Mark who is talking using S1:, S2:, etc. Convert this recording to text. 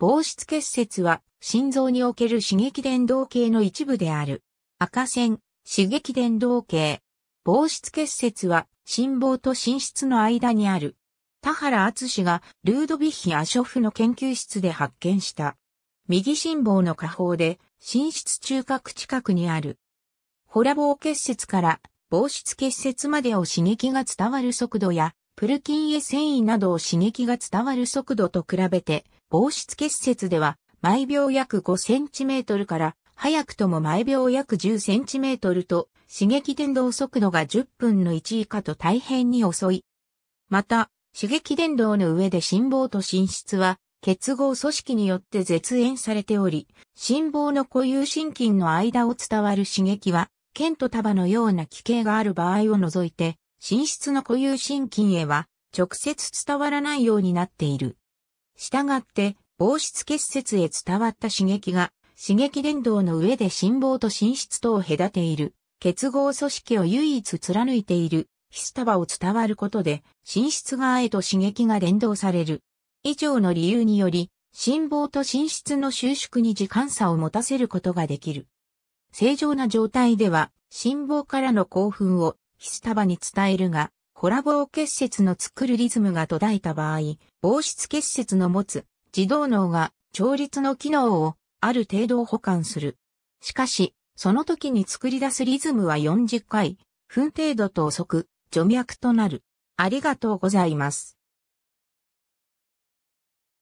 S1: 防湿結節は心臓における刺激伝導系の一部である。赤線、刺激伝導系。防湿結節は心房と心室の間にある。田原敦氏がルードビッヒ・アショフの研究室で発見した。右心房の下方で心室中核近くにある。ホラ棒結節から防湿結節までを刺激が伝わる速度やプルキンへ繊維などを刺激が伝わる速度と比べて、防湿結節では毎秒約5センチメートルから早くとも毎秒約10センチメートルと刺激伝導速度が10分の1以下と大変に遅い。また、刺激伝導の上で心房と心室は結合組織によって絶縁されており、心房の固有心筋の間を伝わる刺激は、剣と束のような奇形がある場合を除いて、寝室の固有心筋へは直接伝わらないようになっている。したがって、防湿結節へ伝わった刺激が、刺激伝導の上で心房と心室とを隔ている、結合組織を唯一貫いている、ヒスタバを伝わることで、心室側へと刺激が連動される。以上の理由により、心房と心室の収縮に時間差を持たせることができる。正常な状態では、心房からの興奮を筆束に伝えるが、コラを結節の作るリズムが途絶えた場合、防湿結節の持つ自動脳が調律の機能をある程度保管する。しかし、その時に作り出すリズムは40回、分程度と遅く、除脈となる。ありがとうございます。